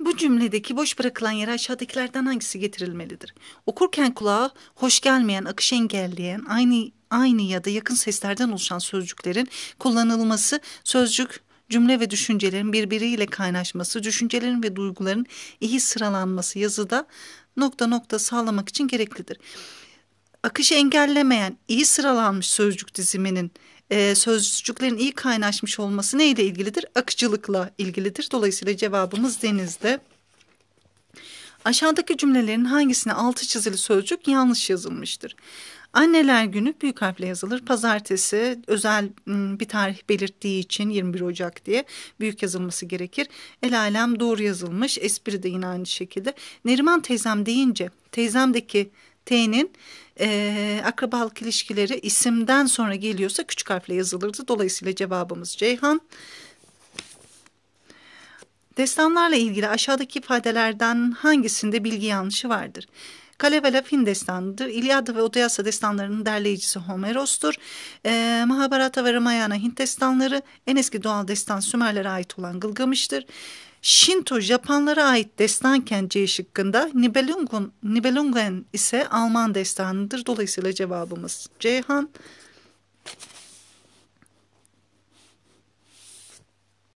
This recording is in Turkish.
Bu cümledeki boş bırakılan yere aşağıdakilerden hangisi getirilmelidir? Okurken kulağa hoş gelmeyen, akışı engelleyen, aynı aynı ya da yakın seslerden oluşan sözcüklerin kullanılması, sözcük cümle ve düşüncelerin birbiriyle kaynaşması, düşüncelerin ve duyguların iyi sıralanması yazıda nokta nokta sağlamak için gereklidir akışı engellemeyen iyi sıralanmış sözcük diziminin e, sözcüklerin iyi kaynaşmış olması neyle ilgilidir? Akıcılıkla ilgilidir. Dolayısıyla cevabımız denizde. Aşağıdaki cümlelerin hangisine altı çizili sözcük yanlış yazılmıştır? Anneler günü büyük harfle yazılır. Pazartesi özel bir tarih belirttiği için 21 Ocak diye büyük yazılması gerekir. El alem doğru yazılmış. Espri de yine aynı şekilde. Neriman teyzem deyince teyzemdeki T'nin e, akrabalık ilişkileri isimden sonra geliyorsa küçük harfle yazılırdı. Dolayısıyla cevabımız Ceyhan. Destanlarla ilgili aşağıdaki ifadelerden hangisinde bilgi yanlışı vardır? Kale ve Lafin destanıdır. İlyada ve Odayasa destanlarının derleyicisi Homeros'tur. E, ee, Mahabharata ve Ramayana Hint destanları en eski doğal destan Sümerlere ait olan Gılgamış'tır. Shinto Japanlara ait destanken C şıkkında Nibelungen, Nibelungen ise Alman destanıdır. Dolayısıyla cevabımız Ceyhan.